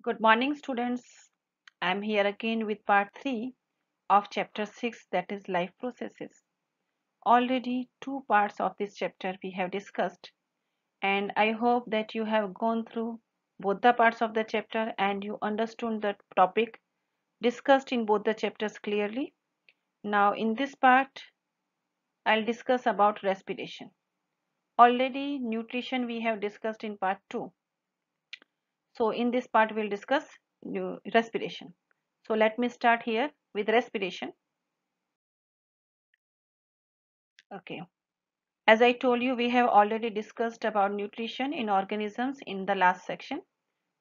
Good morning students. I am here again with part 3 of chapter 6 that is life processes. Already two parts of this chapter we have discussed and I hope that you have gone through both the parts of the chapter and you understood the topic discussed in both the chapters clearly. Now in this part I'll discuss about respiration. Already nutrition we have discussed in part 2 so in this part we'll discuss respiration. So let me start here with respiration. Okay. As I told you, we have already discussed about nutrition in organisms in the last section.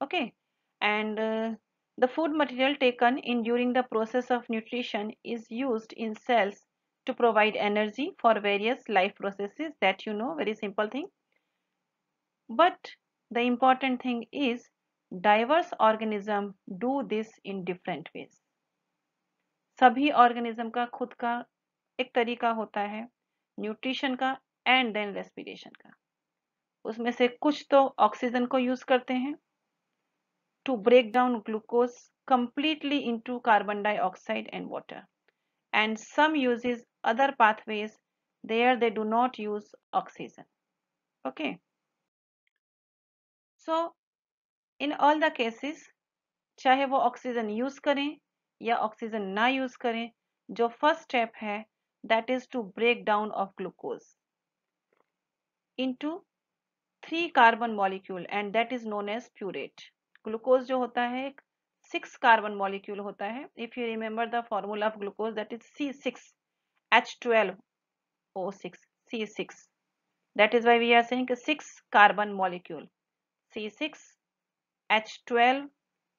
Okay. And uh, the food material taken in during the process of nutrition is used in cells to provide energy for various life processes that you know, very simple thing. But the important thing is diverse organism do this in different ways सभी organism का खुद का एक तरीका होता है nutrition का and then respiration का उसमें से कुछ तो ऑक्सीजन को यूज करते हैं to break down glucose completely into carbon dioxide and water and some uses other pathways there they do not use oxygen okay so in all the cases चाहे वो ऑक्सीजन यूज़ करें या oxygen ना use करें जो first step है that is to break down of glucose into three carbon molecule and that is known as pyruvate glucose जो होता है एक सिक्स कार्बन मॉलिक्यूल होता है if you remember the formula of glucose that is C six H twelve O six C six that is why we are six carbon molecule C six H12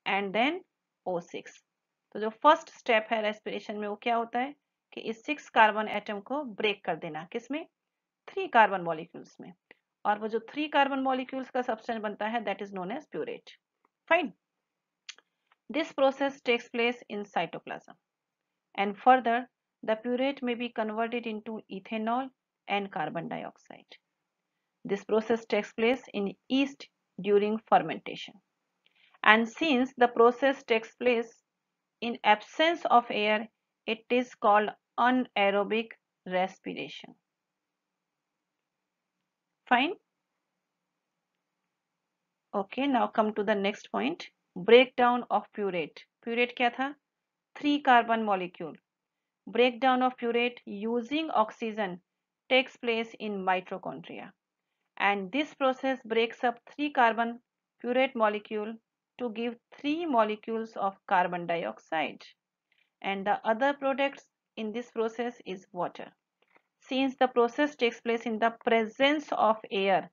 and then O6 तो जो first step है respiration में वो क्या होता है कि इस सिक्स कार्बन एटम को ब्रेक कर देना किसमें थ्री कार्बन मॉलिक्यूल्स में और वो जो थ्री कार्बन मॉलिक्यूल्स का सब्सटेंस बनता है that is known as pyruvate fine this process takes place in cytoplasm and further the pyruvate may be converted into ethanol and carbon dioxide this process takes place in yeast during fermentation and since the process takes place in absence of air it is called anaerobic respiration fine okay now come to the next point breakdown of purate purate kya tha three carbon molecule breakdown of purate using oxygen takes place in mitochondria and this process breaks up three carbon purate molecule to give 3 molecules of carbon dioxide and the other products in this process is water. Since the process takes place in the presence of air,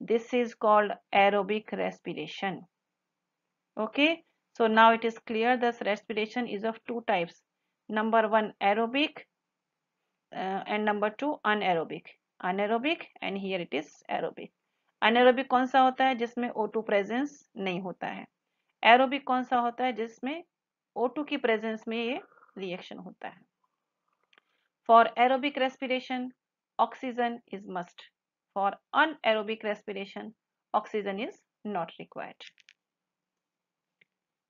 this is called aerobic respiration. Okay, so now it is clear this respiration is of two types. Number one aerobic uh, and number two anaerobic. Anaerobic and here it is aerobic. Anaerobic, कौन सा होता है जिसमें O2 presence नहीं होता है aerobic कौन सा होता है जिसमें O2 की प्रेजेंस में ये रिएक्शन होता है for aerobic respiration oxygen is must for anaerobic respiration oxygen is not required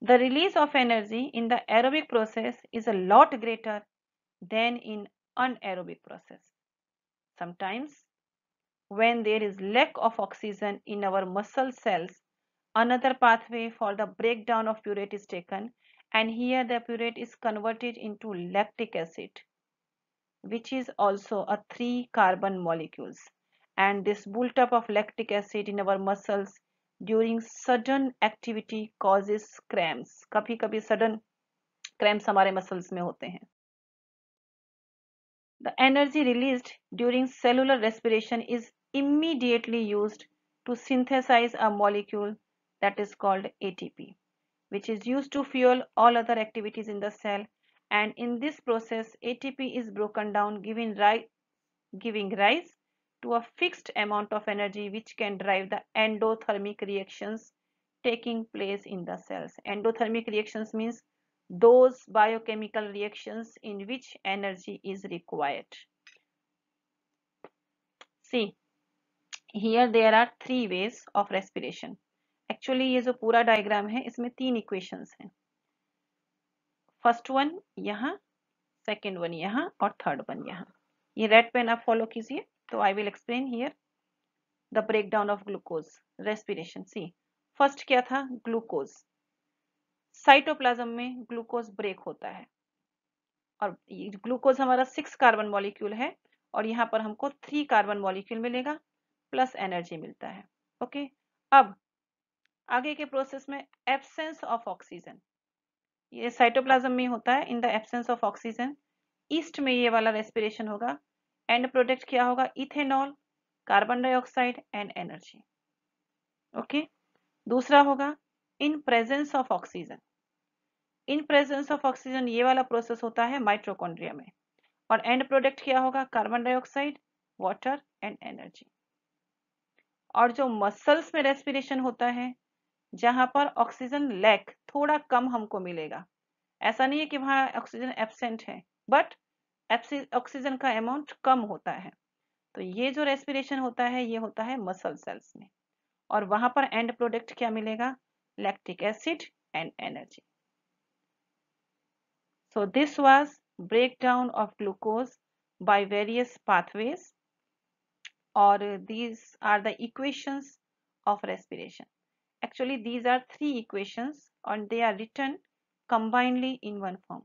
the release of energy in the aerobic process is a lot greater than in anaerobic process sometimes when there is lack of oxygen in our muscle cells Another pathway for the breakdown of purate is taken and here the purate is converted into lactic acid which is also a three carbon molecules and this built up of lactic acid in our muscles during sudden activity causes cramps कभी कभी sudden cramps हमारे muscles में होते हैं The energy released during cellular respiration is immediately used to synthesize a molecule that is called ATP which is used to fuel all other activities in the cell and in this process ATP is broken down giving rise, giving rise to a fixed amount of energy which can drive the endothermic reactions taking place in the cells. Endothermic reactions means those biochemical reactions in which energy is required. See, here there are three ways of respiration. Actually ये जो पूरा diagram है इसमें तीन equations हैं first one यहाँ second one यहाँ और थर्ड वन यहाँ ये रेड पेन आप फॉलो कीजिए तो I will explain here the break down of glucose respiration see first क्या था ग्लूकोज साइटोप्लाज्म में ग्लूकोज ब्रेक होता है और ग्लूकोज हमारा सिक्स कार्बन मॉलिक्यूल है और यहाँ पर हमको थ्री कार्बन मॉलिक्यूल मिलेगा प्लस एनर्जी मिलता है ओके अब आगे के प्रोसेस में एब्सेंस ऑफ ऑक्सीजन ये साइटोप्लाज्म में होता है in the absence of oxygen yeast में ये वाला रेस्पिरेशन होगा एंड प्रोडक्ट क्या होगा ethanol carbon dioxide and energy okay दूसरा होगा in presence of oxygen in presence of oxygen ये वाला प्रोसेस होता है माइट्रोकॉन्ड्रिया में और एंड प्रोडक्ट क्या होगा carbon dioxide water and energy और जो मसल्स में रेस्पिरेशन होता है जहां पर ऑक्सीजन लैक थोड़ा कम हमको मिलेगा ऐसा नहीं है कि वहां ऑक्सीजन एबसेंट है बट ऑक्सीजन का अमाउंट कम होता है तो ये जो रेस्पिरेशन होता है ये होता है मसल सेल्स में और वहां पर एंड प्रोडक्ट क्या मिलेगा lactic acid and energy so this was breakdown of glucose by various pathways और these are the equations of respiration actually these are three equations and they are written combinedly in one form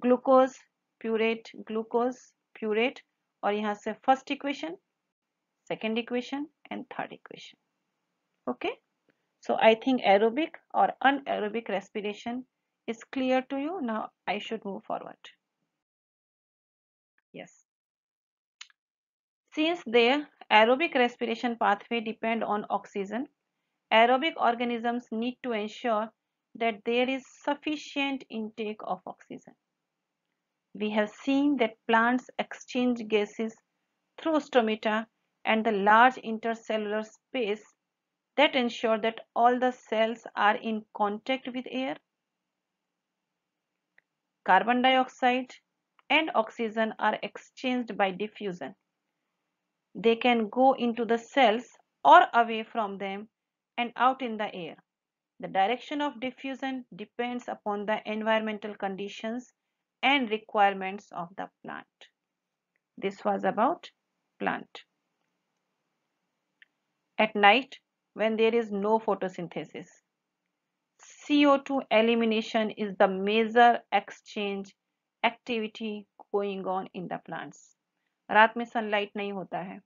glucose purate glucose purate और यहाँ से first equation, second equation, and third equation. Okay, so I think aerobic or anaerobic respiration is clear to you now I should move forward yes since the aerobic respiration pathway depend on oxygen aerobic organisms need to ensure that there is sufficient intake of oxygen. We have seen that plants exchange gases through stomata and the large intercellular space that ensure that all the cells are in contact with air. Carbon dioxide and oxygen are exchanged by diffusion. They can go into the cells or away from them and out in the air. The direction of diffusion depends upon the environmental conditions and requirements of the plant. This was about plant. At night, when there is no photosynthesis, CO2 elimination is the major exchange activity going on in the plants. रात में sunlight नहीं होता है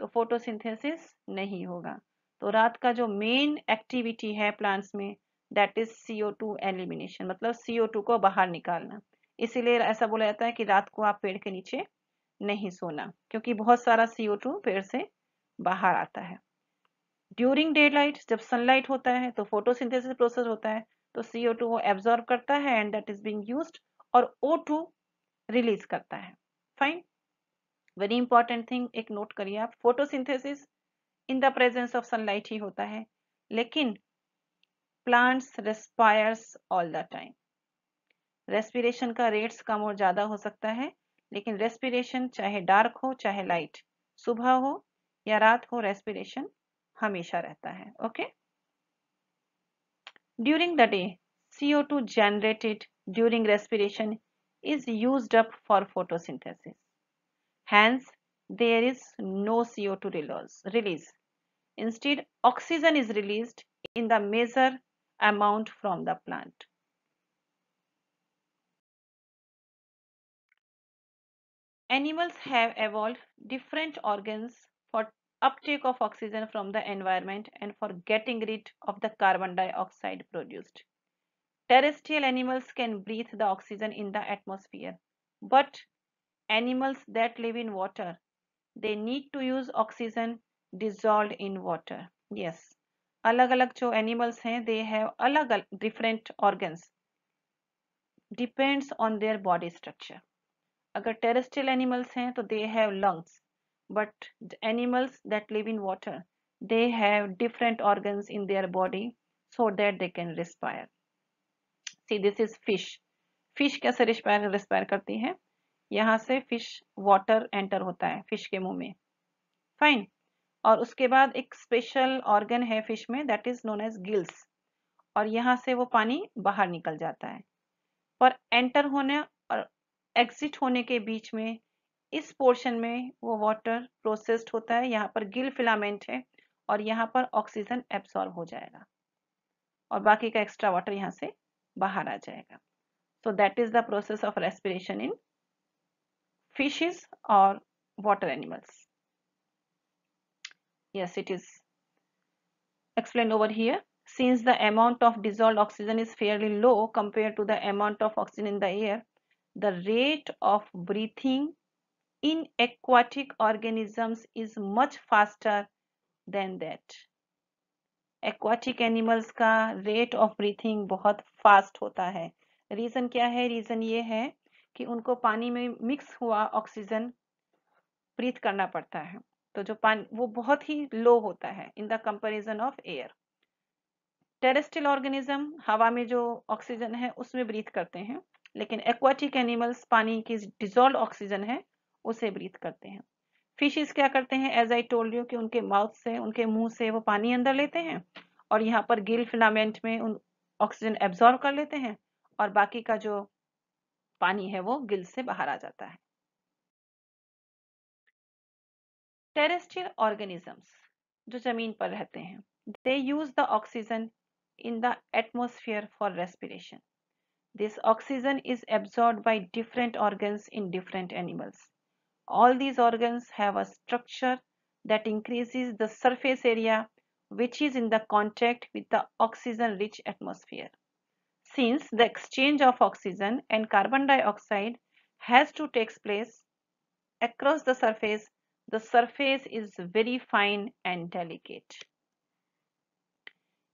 तो photosynthesis नहीं होगा तो रात का जो मेन एक्टिविटी है प्लांट्स में that is CO two elimination मतलब सीओ टू को बाहर निकालना इसीलिए ऐसा बोला जाता है कि रात को आप पेड़ के नीचे नहीं सोना क्योंकि बहुत सारा सीओ टू पेड़ से बाहर आता है ड्यूरिंग डे लाइट जब सनलाइट होता है तो फोटोसिंथेसिस प्रोसेस होता है तो सीओ टू वो एब्जॉर्ब करता है and that is being used और ओ टू रिलीज करता है फाइन वेरी इंपॉर्टेंट थिंग एक नोट करिए आप photosynthesis in the presence of sunlight ही होता है लेकिन plants respires all the time respiration का रेट्स कम और ज़्यादा हो सकता है लेकिन रेस्पिरेशन चाहे डार्क हो चाहे लाइट सुबह हो या रात हो रेस्पिरेशन हमेशा रहता है okay during the day CO two generated during respiration is used up for photosynthesis. Hence, there is no CO2 release. Instead, oxygen is released in the measure amount from the plant. Animals have evolved different organs for uptake of oxygen from the environment and for getting rid of the carbon dioxide produced. Terrestrial animals can breathe the oxygen in the atmosphere, but animals that live in water, they need to use oxygen dissolve in water yes अलग अलग जो animals हैं they have अलग अलग different organs depends on their body structure अगर terrestrial animals हैं तो they have lungs but animals that live in water they have different organs in their body so that they can respire see this is fish fish कैसे respire respire करती है यहां से fish water enter होता है fish के मुंह में फाइन और उसके बाद एक स्पेशल ऑर्गन है फिश में that is known as gills और यहाँ से वो पानी बाहर निकल जाता है पर एंटर होने और एग्जिट होने के बीच में इस पोर्शन में वो वाटर प्रोसेस्ड होता है यहाँ पर गिल फिलामेंट है और यहाँ पर ऑक्सीजन एब्सॉर्ब हो जाएगा और बाकी का एक्स्ट्रा वाटर यहाँ से बाहर आ जाएगा so that is the process of respiration in fishes और water animals yes it is explained over here since the amount of dissolved oxygen is fairly low compared to the amount of oxygen in the air the rate of breathing in aquatic organisms is much faster than that aquatic animals ka rate of breathing bahut fast hota hai reason kya hai reason ye hai ki unko pani mein mix hua oxygen breathe karna padta hai तो जो पानी वो बहुत ही low होता है in the comparison of air terrestrial organism हवा में जो ऑक्सीजन है उसमें ब्रीथ करते हैं लेकिन एक्वाटिक एनिमल्स पानी की डिजोल्व ऑक्सीजन है उसे ब्रीथ करते हैं फिशेस क्या करते हैं एज आई टोल्ड यू कि उनके माउथ से उनके मुंह से वो पानी अंदर लेते हैं और यहाँ पर गिल फिलामेंट में उन ऑक्सीजन एब्जॉर्व कर लेते हैं और बाकी का जो पानी है वो गिल से बाहर आ जाता है terrestrial organisms जो जमीन पर रहते हैं they use the oxygen in the atmosphere for respiration. This oxygen is absorbed by different organs in different animals. All these organs have a structure that increases the surface area which is in the contact with the oxygen-rich atmosphere. Since the exchange of oxygen and carbon dioxide has to take place across the surface The surface is very fine and delicate.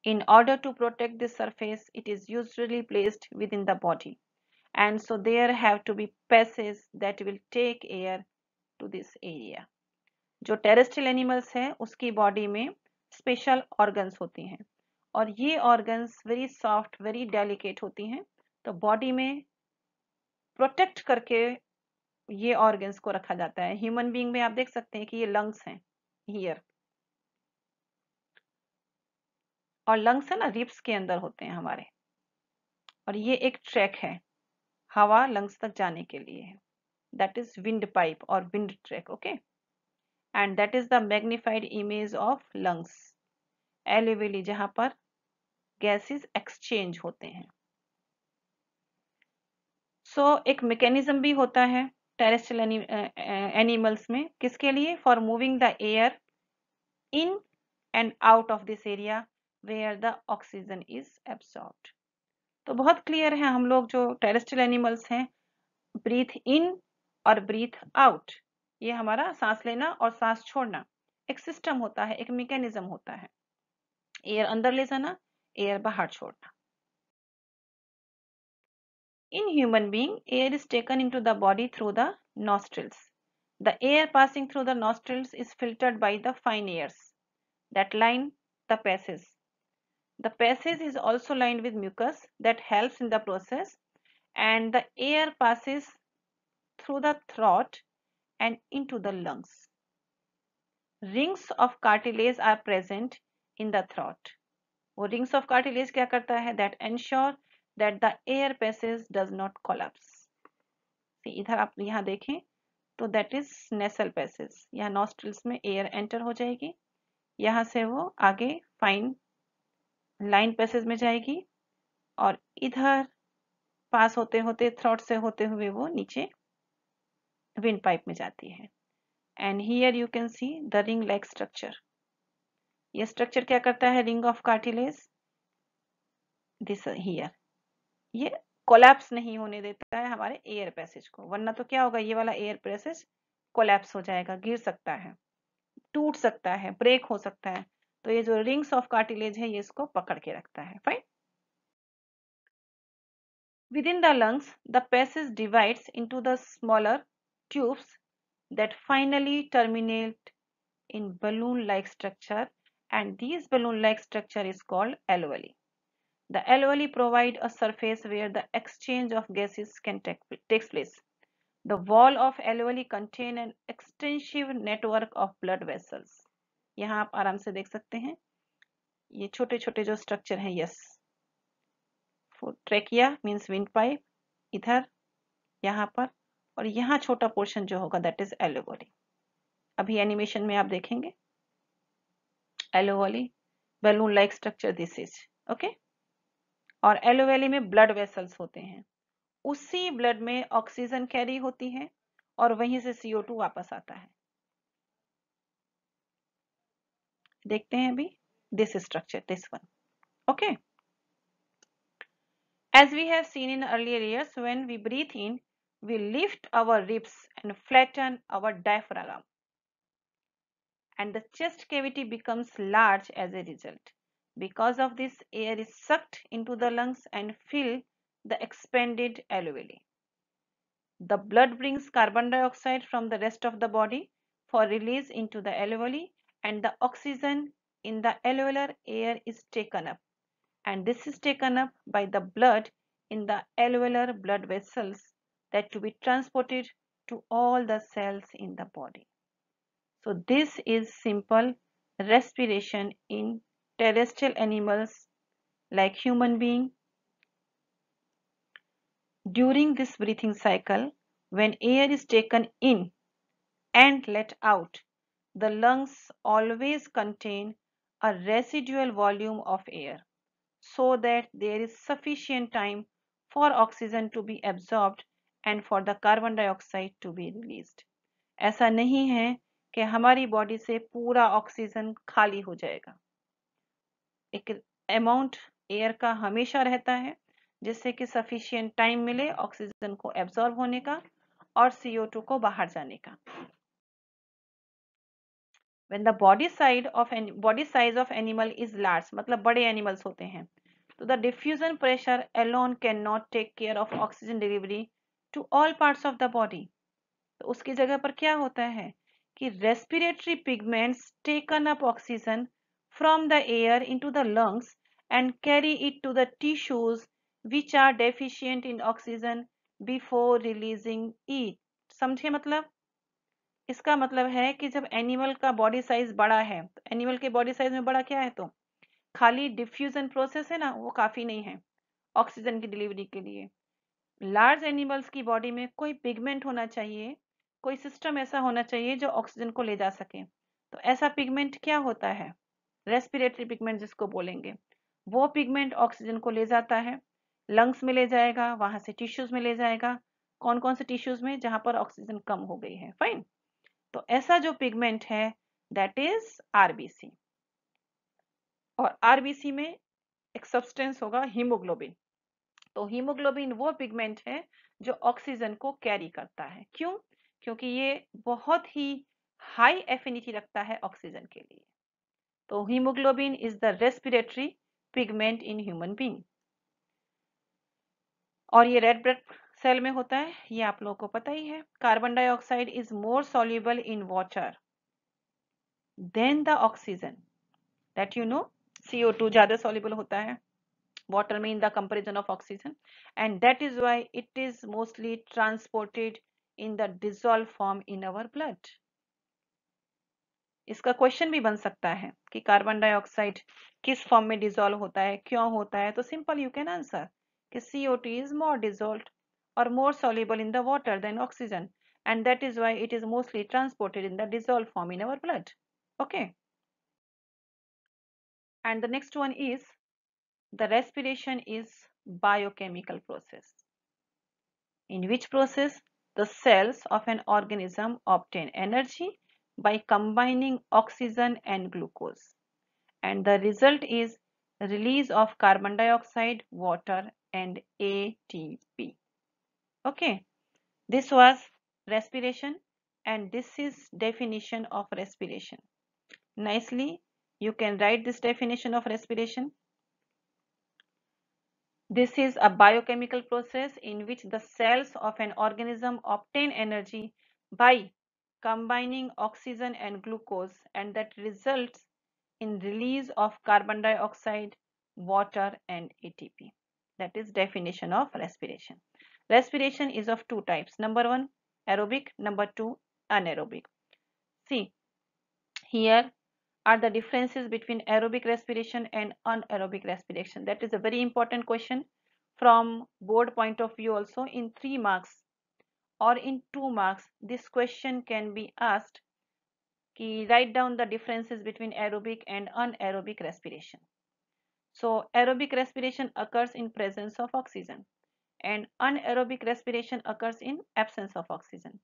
In order to protect the surface, it is usually placed within the body. And so there have to be passes that will take air to this area. जो terrestrial animals हैं उसकी body में special organs होती हैं और ये organs very soft very delicate होती हैं तो बॉडी में प्रोटेक्ट करके ये ऑर्गन्स को रखा जाता है ह्यूमन बींग में आप देख सकते हैं कि ये लंग्स हैं हियर और लंग्स है ना रिप्स के अंदर होते हैं हमारे और ये एक ट्रैक है हवा लंग्स तक जाने के लिए दैट इज विंड पाइप और wind track okay and that is the magnified image of lungs alveoli जहां पर गैसेस एक्सचेंज होते हैं सो so, एक मैकेनिज्म भी होता है टेरेस्ट्रियल एनि, एनिमल्स में किसके लिए for moving the air in and out of this area where the oxygen is absorb तो बहुत क्लियर है हम लोग जो टेरेस्ट्रियल एनिमल्स हैं ब्रीथ इन और ब्रीथ आउट ये हमारा सांस लेना और सांस छोड़ना एक सिस्टम होता है एक मैकेनिज्म होता है एयर अंदर ले जाना एयर बाहर छोड़ना In human being, air is taken into the body through the nostrils. The air passing through the nostrils is filtered by the fine hairs that line the passage. The passage is also lined with mucus that helps in the process and the air passes through the throat and into the lungs. Rings of cartilage are present in the throat. वो rings of cartilage क्या करता है that ensure that the air passage does not collapse इधर आप यहाँ देखें तो that is nasal passage यहाँ नॉस्ट्रिल्स में एयर एंटर हो जाएगी यहाँ से वो आगे फाइन लाइन पैसेज में जाएगी और इधर पास होते होते थ्रॉट से होते हुए वो नीचे विंड पाइप में जाती है and here you can see the ring like structure ये स्ट्रक्चर क्या करता है ring of cartilage this here ये कोलैप्स नहीं होने देता है हमारे एयर पैसेज को वरना तो क्या होगा ये वाला एयर पैसेज कोलैप्स हो जाएगा गिर सकता है टूट सकता है ब्रेक हो सकता है तो ये जो रिंग्स ऑफ कार्टिलेज है ये इसको पकड़ के रखता है fine within the lungs the passage divide into the smaller tubes that finally terminate in balloon like structure and these balloon like structure is called alveoli The alveoli provide a surface where the exchange of gases can take takes place. The wall of alveoli contain an extensive network of blood vessels. yahan aap aaram se dekh sakte hain ye chote chote jo structure हैं yes for trachea means windpipe idhar yahan par aur yahan chota portion jo hoga that is alveoli abhi animation mein aap dekhenge alveoli balloon like structure this is okay और एलोवेली में blood vessels होते हैं उसी blood में oxygen carry होती है और वहीं से सीओ टू वापस आता है देखते हैं अभी this structure this one okay as we have seen in earlier years when we breathe in we lift our ribs and flatten our diaphragm and the chest cavity becomes large as a result Because of this, air is sucked into the lungs and fill the expanded alveoli. The blood brings carbon dioxide from the rest of the body for release into the alveoli and the oxygen in the alveolar air is taken up and this is taken up by the blood in the alveolar blood vessels that to be transported to all the cells in the body. So this is simple respiration in terrestrial animals like human being. During this breathing cycle, when air is taken in and let out, the lungs always contain a residual volume of air so that there is sufficient time for oxygen to be absorbed and for the carbon dioxide to be released. ऐसा नहीं है कि हमारी body से पूरा oxygen खाली हो जाएगा एक अमाउंट एयर का हमेशा रहता है जिससे कि सफिशियंट टाइम मिले ऑक्सीजन को एब्जॉर्ब होने का और सीओ टू को बाहर जाने का When the body size of any body size of animal is large, मतलब बड़े एनिमल्स होते हैं तो the diffusion pressure alone can not take care of oxygen delivery to all part of the body तो उसकी जगह पर क्या होता है कि respiratory pigments taken up oxygen from the air into the lungs and carry it to the tissues which are deficient in oxygen before releasing it. समझे मतलब इसका मतलब है कि जब एनिमल का बॉडी साइज बड़ा है तो एनिमल के बॉडी साइज में बड़ा क्या है तो खाली डिफ्यूजन प्रोसेस है ना वो काफ़ी नहीं है ऑक्सीजन की डिलीवरी के लिए लार्ज एनिमल्स की बॉडी में कोई पिगमेंट होना चाहिए कोई सिस्टम ऐसा होना चाहिए जो ऑक्सीजन को ले जा सके तो ऐसा पिगमेंट क्या होता है रेस्पिरेटरी पिगमेंट जिसको बोलेंगे वो पिगमेंट ऑक्सीजन को ले जाता है लंग्स में ले जाएगा वहां से टिश्यूज में ले जाएगा कौन कौन से टिश्यूज में जहां पर ऑक्सीजन कम हो गई है फाइन तो ऐसा जो पिगमेंट है दैट इज आरबीसी और आरबीसी में एक सब्सटेंस होगा हीमोग्लोबिन तो हीमोग्लोबिन वो पिगमेंट है जो ऑक्सीजन को कैरी करता है क्यों क्योंकि ये बहुत ही हाई एफिनिटी रखता है ऑक्सीजन के लिए तो haemoglobin is the respiratory pigment in human being और ये रेड ब्लड सेल में होता है ये आप लोगों को पता ही है carbon dioxide is more soluble in water than the oxygen that you know to ज्यादा सॉल्यूबल होता है वॉटर में in the comparison of oxygen and that is why it is mostly transported in the dissolve form in our blood इसका question भी बन सकता है कि कार्बन डाइऑक्साइड किस फॉर्म में डिजोल्व होता है क्यों होता है तो सिंपल यू कैन आंसर कि CO2 इज मोर डिजोल्व और more soluble in the water than oxygen and that is why it is mostly transported in the dissolve form in our blood okay and the next one is the respiration is biochemical process in which process the cells of an organism obtain energy by combining oxygen and glucose and the result is release of carbon dioxide, water and ATP. Okay, this was respiration and this is definition of respiration. Nicely, you can write this definition of respiration. This is a biochemical process in which the cells of an organism obtain energy by combining oxygen and glucose and that results in release of carbon dioxide, water and ATP. That is definition of respiration. Respiration is of two types. Number one, aerobic. Number two, anaerobic. See, here are the differences between aerobic respiration and anaerobic respiration. That is a very important question from board point of view also in three marks or in 2 marks this question can be asked ki write down the differences between aerobic and anaerobic respiration so aerobic respiration occurs in presence of oxygen and anaerobic respiration occurs in absence of oxygen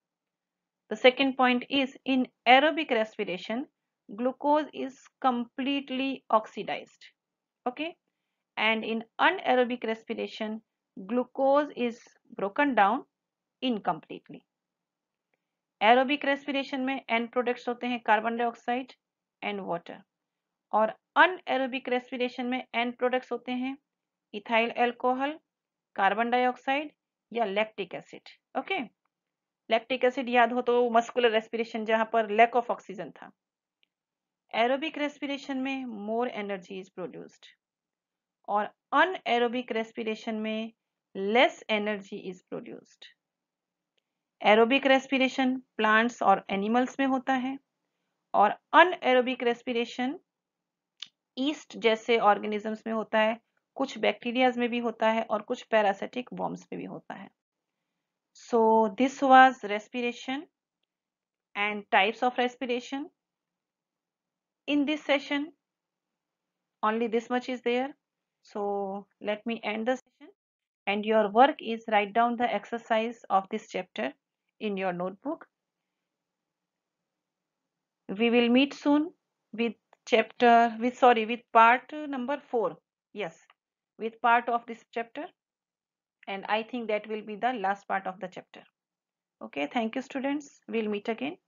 the second point is in aerobic respiration glucose is completely oxidized okay and in anaerobic respiration glucose is broken down incompletely aerobic respiration में end products होते हैं carbon dioxide and water और anaerobic respiration में end products होते हैं ethyl alcohol carbon dioxide या lactic acid okay lactic acid याद हो तो मस्कुलर रेस्पिरेशन जहां पर लैक ऑफ ऑक्सीजन था एरोबिक रेस्पिरेशन में मोर एनर्जी इज प्रोड्यूस्ड और अन एरोबिक रेस्पिरेशन में less energy is produced aerobic respiration plants और एनिमल्स में होता है और अन एरोबिक रेस्पिरेशन ईस्ट जैसे ऑर्गेनिजम्स में होता है कुछ बैक्टीरियाज में भी होता है और कुछ पैरासिटिक वॉर्म्स में भी होता है so this was respiration and types of respiration in this session only this much is there so let me end the session and your work is write down the exercise of this chapter in your notebook. We will meet soon with chapter, with sorry, with part number 4. Yes, with part of this chapter. And I think that will be the last part of the chapter. Okay, thank you students. We'll meet again.